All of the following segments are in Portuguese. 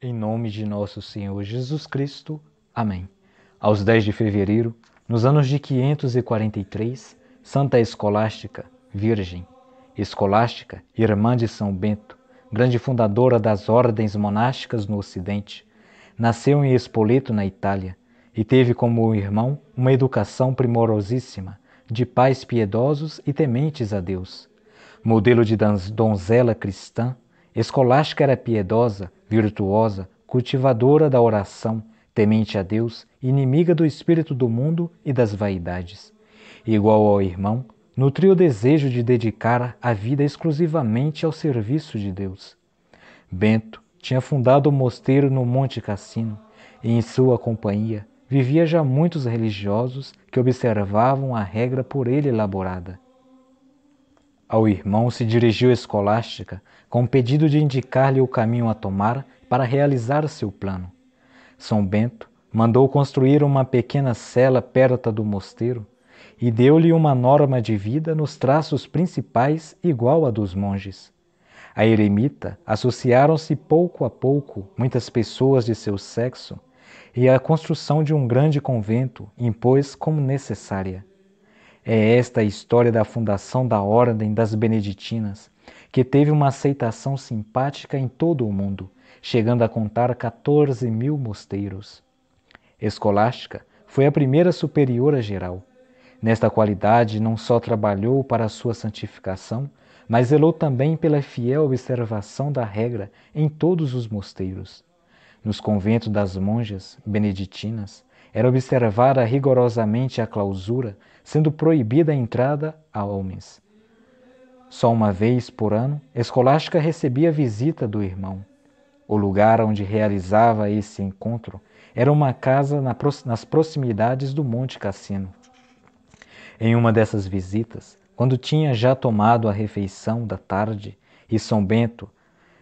Em nome de nosso Senhor Jesus Cristo. Amém. Aos 10 de fevereiro, nos anos de 543, Santa Escolástica, Virgem, Escolástica, irmã de São Bento, grande fundadora das ordens monásticas no Ocidente, nasceu em Espoleto, na Itália, e teve como irmão uma educação primorosíssima, de pais piedosos e tementes a Deus. Modelo de donzela cristã, Escolástica era piedosa, virtuosa, cultivadora da oração, temente a Deus, inimiga do espírito do mundo e das vaidades. Igual ao irmão, nutria o desejo de dedicar a vida exclusivamente ao serviço de Deus. Bento tinha fundado o um mosteiro no Monte Cassino e em sua companhia vivia já muitos religiosos que observavam a regra por ele elaborada. Ao irmão se dirigiu Escolástica com o pedido de indicar-lhe o caminho a tomar para realizar seu plano. São Bento mandou construir uma pequena cela perto do mosteiro e deu-lhe uma norma de vida nos traços principais igual à dos monges. A eremita associaram-se pouco a pouco muitas pessoas de seu sexo e a construção de um grande convento impôs como necessária. É esta a história da fundação da Ordem das Beneditinas, que teve uma aceitação simpática em todo o mundo, chegando a contar 14 mil mosteiros. Escolástica foi a primeira superiora geral. Nesta qualidade, não só trabalhou para a sua santificação, mas zelou também pela fiel observação da regra em todos os mosteiros. Nos conventos das monjas beneditinas, era observada rigorosamente a clausura, sendo proibida a entrada a homens. Só uma vez por ano, Escolástica recebia visita do irmão. O lugar onde realizava esse encontro era uma casa nas proximidades do Monte Cassino. Em uma dessas visitas, quando tinha já tomado a refeição da tarde e São Bento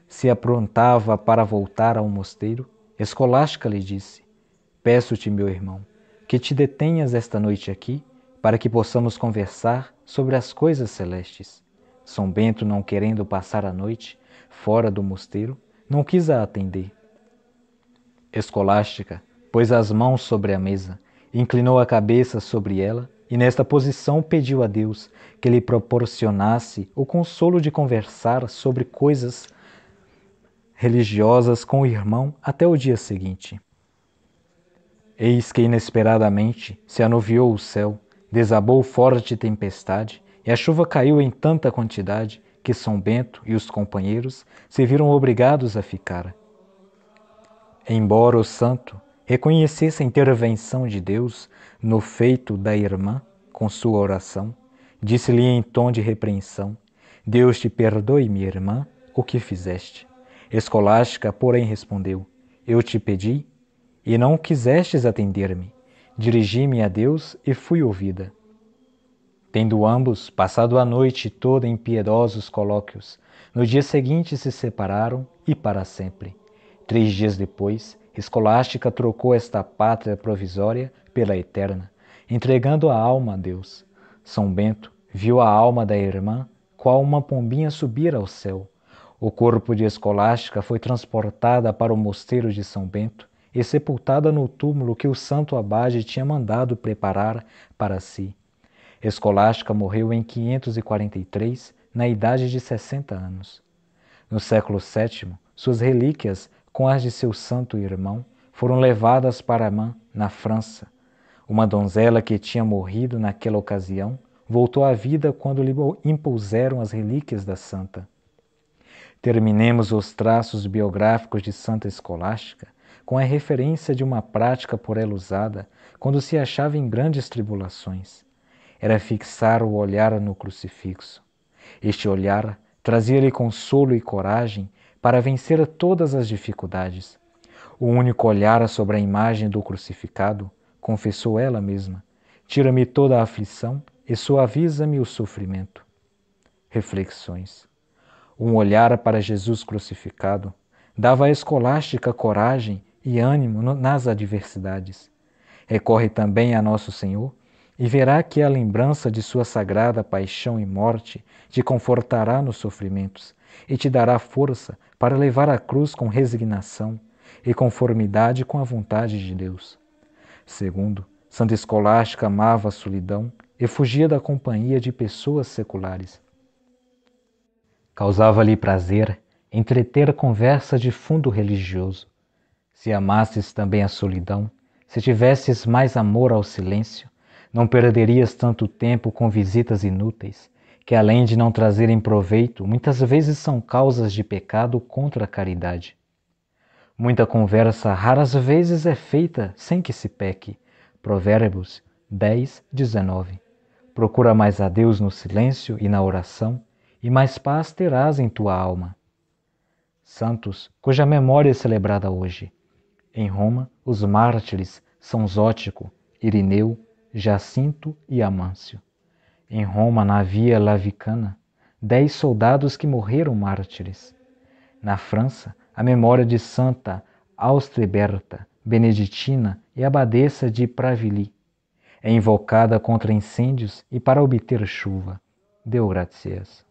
se aprontava para voltar ao mosteiro, Escolástica lhe disse: Peço-te, meu irmão, que te detenhas esta noite aqui, para que possamos conversar sobre as coisas celestes. São Bento, não querendo passar a noite fora do mosteiro, não quis a atender. Escolástica pôs as mãos sobre a mesa, inclinou a cabeça sobre ela e, nesta posição, pediu a Deus que lhe proporcionasse o consolo de conversar sobre coisas religiosas com o irmão até o dia seguinte. Eis que inesperadamente se anuviou o céu, desabou forte tempestade, e a chuva caiu em tanta quantidade que São Bento e os companheiros se viram obrigados a ficar. Embora o santo reconhecesse a intervenção de Deus no feito da irmã com sua oração, disse-lhe em tom de repreensão: Deus te perdoe, minha irmã, o que fizeste. Escolástica, porém, respondeu: Eu te pedi e não quisestes atender-me. Dirigi-me a Deus e fui ouvida. Tendo ambos passado a noite toda em piedosos colóquios, no dia seguinte se separaram e para sempre. Três dias depois, Escolástica trocou esta pátria provisória pela eterna, entregando a alma a Deus. São Bento viu a alma da irmã qual uma pombinha subir ao céu. O corpo de Escolástica foi transportada para o mosteiro de São Bento e sepultada no túmulo que o santo abade tinha mandado preparar para si. Escolástica morreu em 543, na idade de 60 anos. No século VII, suas relíquias, com as de seu santo irmão, foram levadas para Amã, na França. Uma donzela que tinha morrido naquela ocasião voltou à vida quando lhe impuseram as relíquias da santa. Terminemos os traços biográficos de Santa Escolástica com a referência de uma prática por ela usada quando se achava em grandes tribulações. Era fixar o olhar no crucifixo. Este olhar trazia-lhe consolo e coragem para vencer todas as dificuldades. O único olhar sobre a imagem do crucificado, confessou ela mesma, tira-me toda a aflição e suaviza-me o sofrimento. Reflexões. Um olhar para Jesus crucificado dava à escolástica coragem e ânimo nas adversidades. Recorre também a Nosso Senhor e verá que a lembrança de Sua sagrada paixão e morte te confortará nos sofrimentos e te dará força para levar a cruz com resignação e conformidade com a vontade de Deus. Segundo, Santa Escolástica amava a solidão e fugia da companhia de pessoas seculares. Causava-lhe prazer entreter conversa de fundo religioso, se amasses também a solidão, se tivesses mais amor ao silêncio, não perderias tanto tempo com visitas inúteis, que além de não trazerem proveito, muitas vezes são causas de pecado contra a caridade. Muita conversa raras vezes é feita sem que se peque. Provérbios 10, 19. Procura mais a Deus no silêncio e na oração, e mais paz terás em tua alma. Santos, cuja memória é celebrada hoje, em Roma, os mártires são Zótico, Irineu, Jacinto e Amâncio. Em Roma, na Via Lavicana, dez soldados que morreram mártires. Na França, a memória de Santa Austreberta, beneditina e abadesa de Pravili. É invocada contra incêndios e para obter chuva. Deu graças.